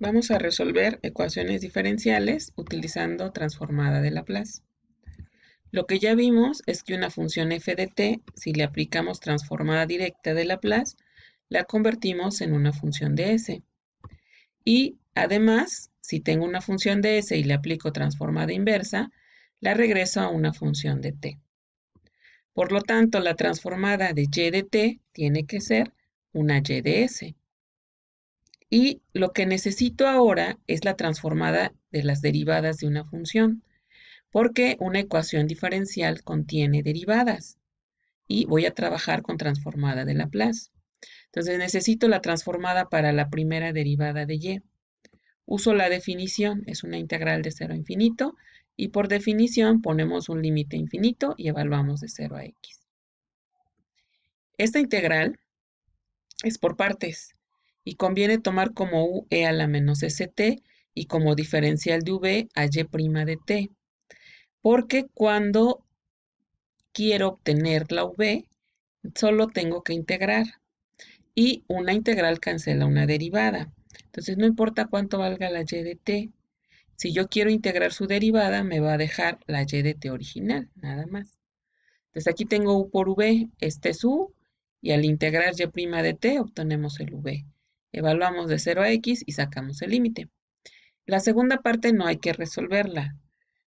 Vamos a resolver ecuaciones diferenciales utilizando transformada de Laplace. Lo que ya vimos es que una función f de t, si le aplicamos transformada directa de Laplace, la convertimos en una función de s. Y además, si tengo una función de s y le aplico transformada inversa, la regreso a una función de t. Por lo tanto, la transformada de y de t tiene que ser una y de s. Y lo que necesito ahora es la transformada de las derivadas de una función, porque una ecuación diferencial contiene derivadas. Y voy a trabajar con transformada de Laplace. Entonces necesito la transformada para la primera derivada de y. Uso la definición, es una integral de 0 a infinito, y por definición ponemos un límite infinito y evaluamos de 0 a x. Esta integral es por partes y conviene tomar como U e a la menos st y como diferencial de V a y de t. Porque cuando quiero obtener la V, solo tengo que integrar. Y una integral cancela una derivada. Entonces no importa cuánto valga la y de t. Si yo quiero integrar su derivada, me va a dejar la y de t original, nada más. Entonces aquí tengo u por v, este es u, y al integrar y' de t obtenemos el v. Evaluamos de 0 a x y sacamos el límite. La segunda parte no hay que resolverla,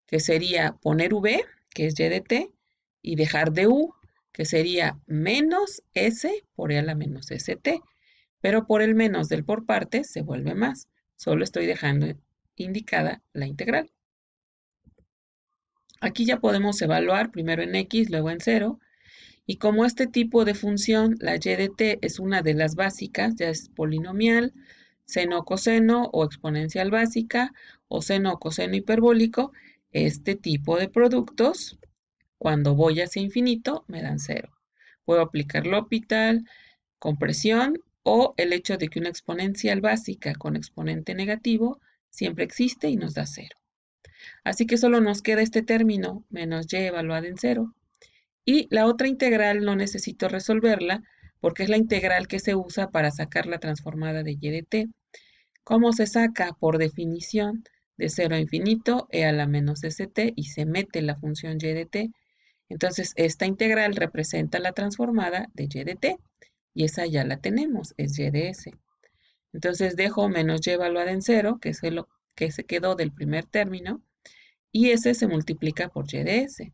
que sería poner v, que es y de t, y dejar de u, que sería menos s por e a la menos st. Pero por el menos del por parte se vuelve más. Solo estoy dejando indicada la integral. Aquí ya podemos evaluar primero en x, luego en 0, y como este tipo de función, la y de t es una de las básicas, ya es polinomial, seno coseno o exponencial básica, o seno coseno hiperbólico, este tipo de productos, cuando voy hacia infinito, me dan cero. Puedo aplicar L'Hopital, compresión o el hecho de que una exponencial básica con exponente negativo siempre existe y nos da cero. Así que solo nos queda este término, menos y evaluado en cero, y la otra integral no necesito resolverla porque es la integral que se usa para sacar la transformada de y de t. ¿Cómo se saca? Por definición, de 0 a infinito, e a la menos st y se mete la función y de t. Entonces, esta integral representa la transformada de y de t y esa ya la tenemos, es y de s. Entonces dejo menos y evaluada en 0, que, es lo que se quedó del primer término, y s se multiplica por y de s.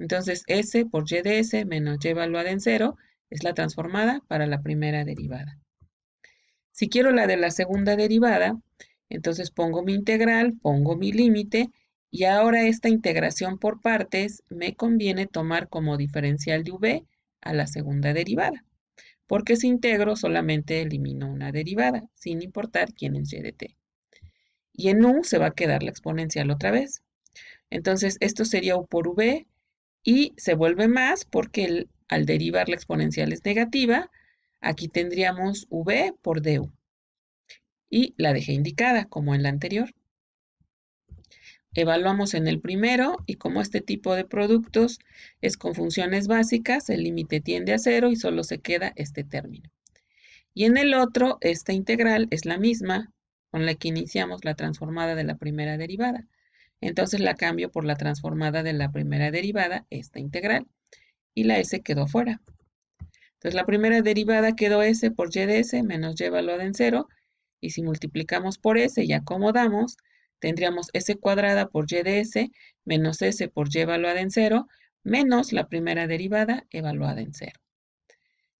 Entonces, S por Y de S menos Y evaluada en cero es la transformada para la primera derivada. Si quiero la de la segunda derivada, entonces pongo mi integral, pongo mi límite, y ahora esta integración por partes me conviene tomar como diferencial de V a la segunda derivada, porque si integro solamente elimino una derivada, sin importar quién es Y de t. Y en U se va a quedar la exponencial otra vez. Entonces esto sería U por V, y se vuelve más porque al derivar la exponencial es negativa. Aquí tendríamos V por DU. Y la dejé indicada, como en la anterior. Evaluamos en el primero y como este tipo de productos es con funciones básicas, el límite tiende a cero y solo se queda este término. Y en el otro, esta integral es la misma con la que iniciamos la transformada de la primera derivada. Entonces la cambio por la transformada de la primera derivada, esta integral, y la s quedó fuera. Entonces la primera derivada quedó s por y de s menos y evaluada en cero, y si multiplicamos por s y acomodamos, tendríamos s cuadrada por y de s menos s por y evaluada en cero, menos la primera derivada evaluada en 0.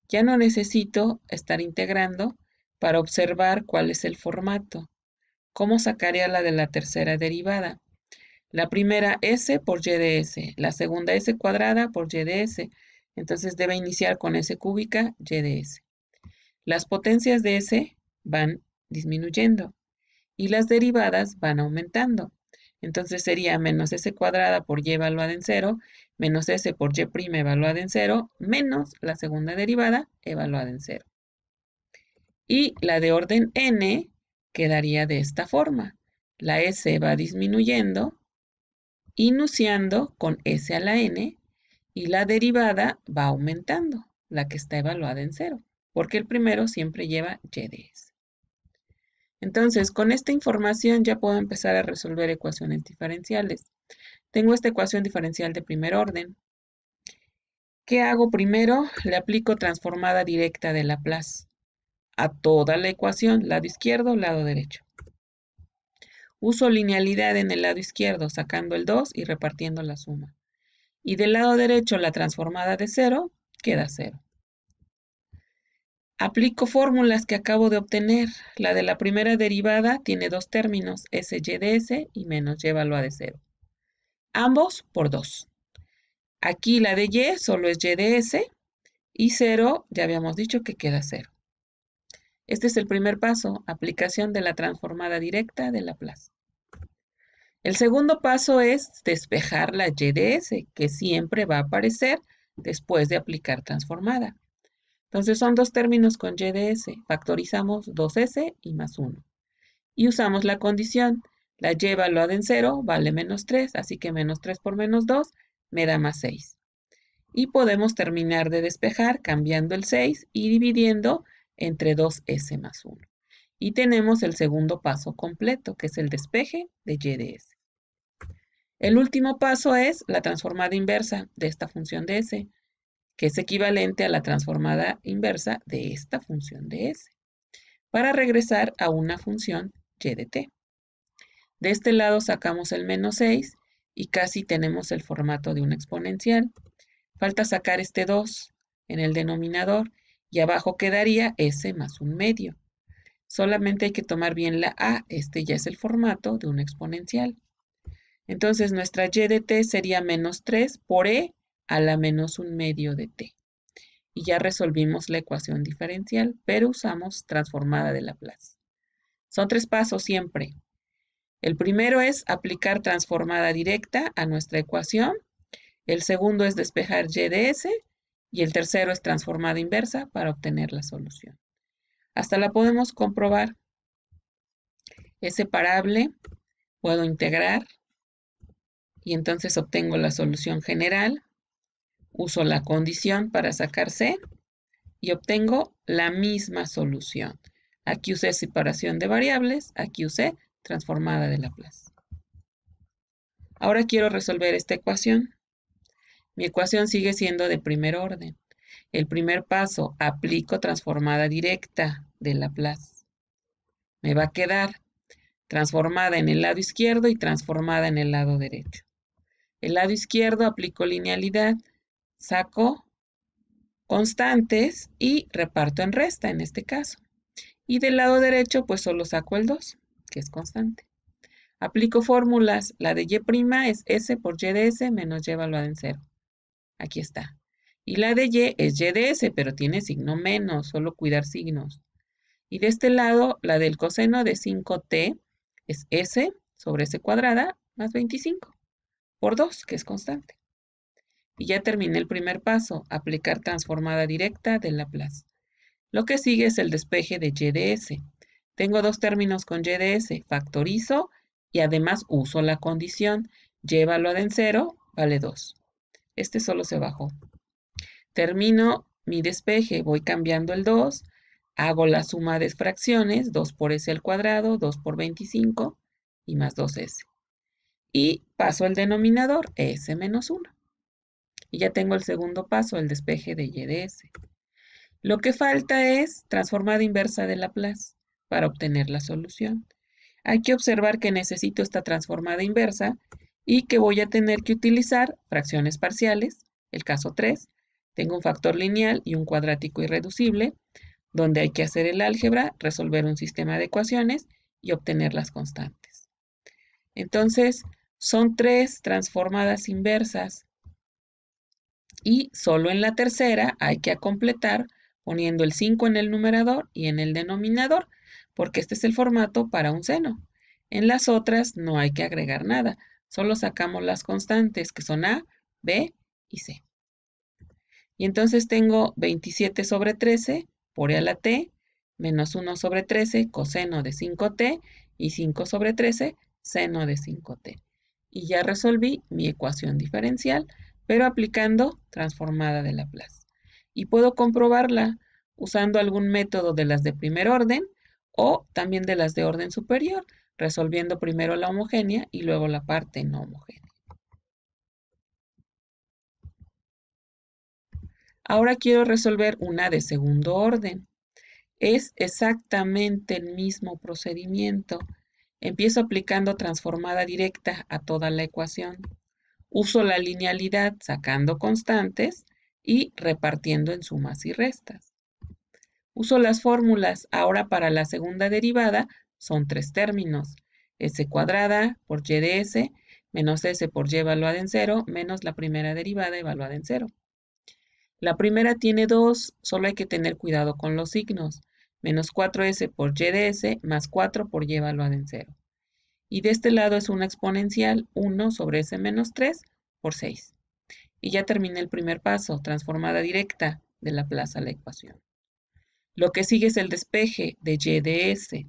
Ya no necesito estar integrando para observar cuál es el formato. ¿Cómo sacaría la de la tercera derivada? La primera S por Y de S, la segunda S cuadrada por Y de S. Entonces debe iniciar con S cúbica Y de S. Las potencias de S van disminuyendo y las derivadas van aumentando. Entonces sería menos S cuadrada por Y evaluada en cero, menos S por Y' evaluada en cero, menos la segunda derivada evaluada en 0. Y la de orden n quedaría de esta forma. La S va disminuyendo iniciando con S a la N y la derivada va aumentando, la que está evaluada en cero, porque el primero siempre lleva Y de S. Entonces, con esta información ya puedo empezar a resolver ecuaciones diferenciales. Tengo esta ecuación diferencial de primer orden. ¿Qué hago primero? Le aplico transformada directa de Laplace a toda la ecuación, lado izquierdo, lado derecho. Uso linealidad en el lado izquierdo, sacando el 2 y repartiendo la suma. Y del lado derecho la transformada de 0 queda 0. Aplico fórmulas que acabo de obtener. La de la primera derivada tiene dos términos, y de s y menos y a de 0. Ambos por 2. Aquí la de y solo es y de s y 0, ya habíamos dicho que queda 0. Este es el primer paso, aplicación de la transformada directa de Laplace. El segundo paso es despejar la y que siempre va a aparecer después de aplicar transformada. Entonces son dos términos con y Factorizamos 2s y más 1. Y usamos la condición. La y evaluada en 0 vale menos 3, así que menos 3 por menos 2 me da más 6. Y podemos terminar de despejar cambiando el 6 y dividiendo entre 2S más 1. Y tenemos el segundo paso completo, que es el despeje de y de s. El último paso es la transformada inversa de esta función de s, que es equivalente a la transformada inversa de esta función de s, para regresar a una función y de t. De este lado sacamos el menos 6 y casi tenemos el formato de una exponencial. Falta sacar este 2 en el denominador y abajo quedaría S más un medio. Solamente hay que tomar bien la A, este ya es el formato de un exponencial. Entonces nuestra y de t sería menos 3 por e a la menos un medio de t. Y ya resolvimos la ecuación diferencial, pero usamos transformada de Laplace. Son tres pasos siempre. El primero es aplicar transformada directa a nuestra ecuación. El segundo es despejar y de s y el tercero es transformada inversa para obtener la solución. Hasta la podemos comprobar. Es separable, puedo integrar y entonces obtengo la solución general. Uso la condición para sacar C y obtengo la misma solución. Aquí usé separación de variables, aquí usé transformada de Laplace. Ahora quiero resolver esta ecuación. Mi ecuación sigue siendo de primer orden. El primer paso, aplico transformada directa de Laplace. Me va a quedar transformada en el lado izquierdo y transformada en el lado derecho. El lado izquierdo aplico linealidad, saco constantes y reparto en resta en este caso. Y del lado derecho pues solo saco el 2, que es constante. Aplico fórmulas, la de y' es s por y de s menos y evaluada en 0. Aquí está. Y la de Y es Y de S, pero tiene signo menos, solo cuidar signos. Y de este lado, la del coseno de 5T es S sobre S cuadrada más 25 por 2, que es constante. Y ya terminé el primer paso, aplicar transformada directa de Laplace. Lo que sigue es el despeje de Y de S. Tengo dos términos con Y de S, factorizo y además uso la condición, llévalo de en 0 vale 2. Este solo se bajó. Termino mi despeje, voy cambiando el 2, hago la suma de fracciones, 2 por s al cuadrado, 2 por 25 y más 2s. Y paso el denominador, s menos 1. Y ya tengo el segundo paso, el despeje de y de s. Lo que falta es transformada inversa de Laplace para obtener la solución. Hay que observar que necesito esta transformada inversa y que voy a tener que utilizar fracciones parciales, el caso 3. Tengo un factor lineal y un cuadrático irreducible, donde hay que hacer el álgebra, resolver un sistema de ecuaciones y obtener las constantes. Entonces, son tres transformadas inversas y solo en la tercera hay que completar poniendo el 5 en el numerador y en el denominador, porque este es el formato para un seno. En las otras no hay que agregar nada, Solo sacamos las constantes, que son A, B y C. Y entonces tengo 27 sobre 13 por E a la T, menos 1 sobre 13 coseno de 5T y 5 sobre 13 seno de 5T. Y ya resolví mi ecuación diferencial, pero aplicando transformada de Laplace. Y puedo comprobarla usando algún método de las de primer orden o también de las de orden superior, resolviendo primero la homogénea y luego la parte no homogénea. Ahora quiero resolver una de segundo orden. Es exactamente el mismo procedimiento. Empiezo aplicando transformada directa a toda la ecuación. Uso la linealidad sacando constantes y repartiendo en sumas y restas. Uso las fórmulas ahora para la segunda derivada son tres términos, s cuadrada por y de s, menos s por y evaluada en cero, menos la primera derivada evaluada en cero. La primera tiene 2, solo hay que tener cuidado con los signos. Menos 4s por y de s, más 4 por y evaluada en cero. Y de este lado es una exponencial, 1 sobre s menos 3 por 6. Y ya terminé el primer paso, transformada directa de la plaza a la ecuación. Lo que sigue es el despeje de y de s.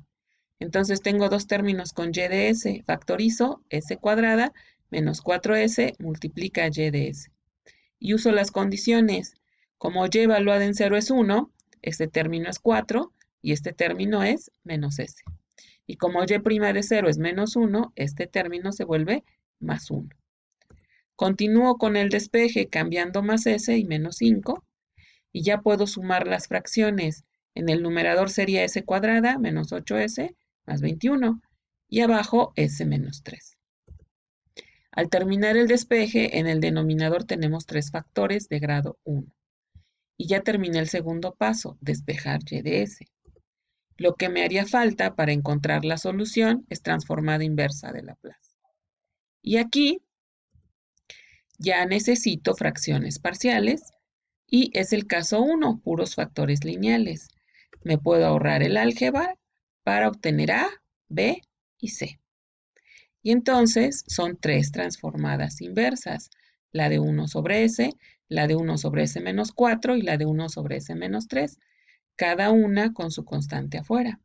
Entonces tengo dos términos con y de s, factorizo s cuadrada menos 4s multiplica y de s. Y uso las condiciones. Como y evaluada en 0 es 1, este término es 4 y este término es menos s. Y como y' prima de 0 es menos 1, este término se vuelve más 1. Continúo con el despeje cambiando más s y menos 5 y ya puedo sumar las fracciones. En el numerador sería s cuadrada menos 8s más 21, y abajo S menos 3. Al terminar el despeje, en el denominador tenemos tres factores de grado 1. Y ya terminé el segundo paso, despejar Y de S. Lo que me haría falta para encontrar la solución es transformada inversa de Laplace. Y aquí ya necesito fracciones parciales y es el caso 1, puros factores lineales. Me puedo ahorrar el álgebra para obtener A, B y C. Y entonces son tres transformadas inversas, la de 1 sobre S, la de 1 sobre S menos 4 y la de 1 sobre S menos 3, cada una con su constante afuera.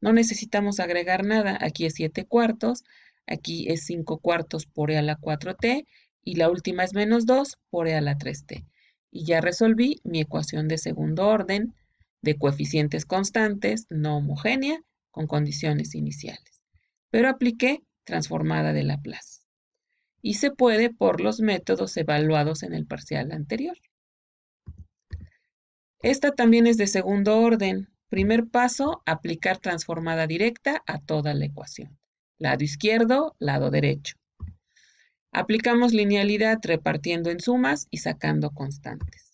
No necesitamos agregar nada, aquí es 7 cuartos, aquí es 5 cuartos por E a la 4T y la última es menos 2 por E a la 3T. Y ya resolví mi ecuación de segundo orden de coeficientes constantes, no homogénea, con condiciones iniciales. Pero apliqué transformada de Laplace. Y se puede por los métodos evaluados en el parcial anterior. Esta también es de segundo orden. Primer paso, aplicar transformada directa a toda la ecuación. Lado izquierdo, lado derecho. Aplicamos linealidad repartiendo en sumas y sacando constantes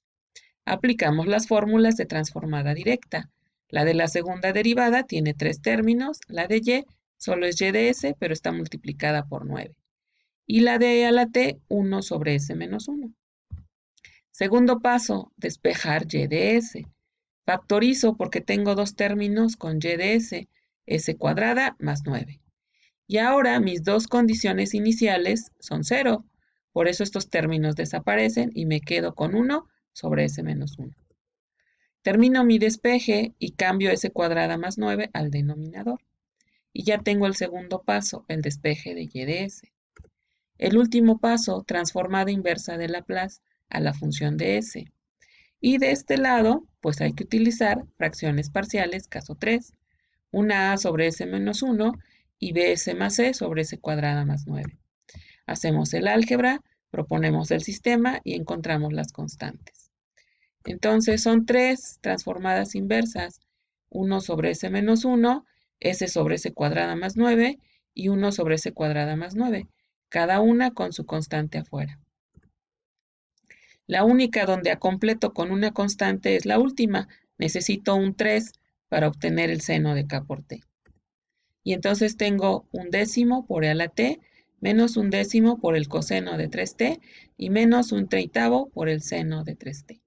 aplicamos las fórmulas de transformada directa. La de la segunda derivada tiene tres términos, la de y solo es y de s, pero está multiplicada por 9. Y la de e a la t, 1 sobre s menos 1. Segundo paso, despejar y de s. Factorizo porque tengo dos términos con y de s, s cuadrada más 9. Y ahora mis dos condiciones iniciales son 0, por eso estos términos desaparecen y me quedo con 1 sobre S menos 1. Termino mi despeje y cambio S cuadrada más 9 al denominador. Y ya tengo el segundo paso, el despeje de Y de S. El último paso, transformada inversa de Laplace a la función de S. Y de este lado, pues hay que utilizar fracciones parciales, caso 3. Una A sobre S menos 1 y BS más C e sobre S cuadrada más 9. Hacemos el álgebra, proponemos el sistema y encontramos las constantes. Entonces son tres transformadas inversas, 1 sobre S menos 1, S sobre S cuadrada más 9 y 1 sobre S cuadrada más 9, cada una con su constante afuera. La única donde a completo con una constante es la última. Necesito un 3 para obtener el seno de K por T. Y entonces tengo un décimo por E a la T, menos un décimo por el coseno de 3T y menos un treitavo por el seno de 3T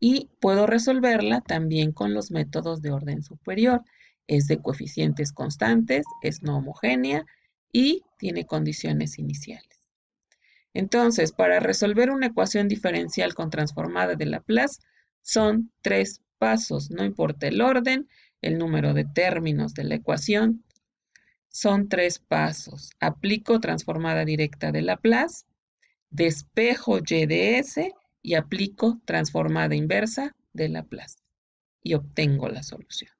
y puedo resolverla también con los métodos de orden superior. Es de coeficientes constantes, es no homogénea y tiene condiciones iniciales. Entonces, para resolver una ecuación diferencial con transformada de Laplace, son tres pasos, no importa el orden, el número de términos de la ecuación, son tres pasos. Aplico transformada directa de Laplace, despejo Y de S y aplico transformada inversa de Laplace y obtengo la solución.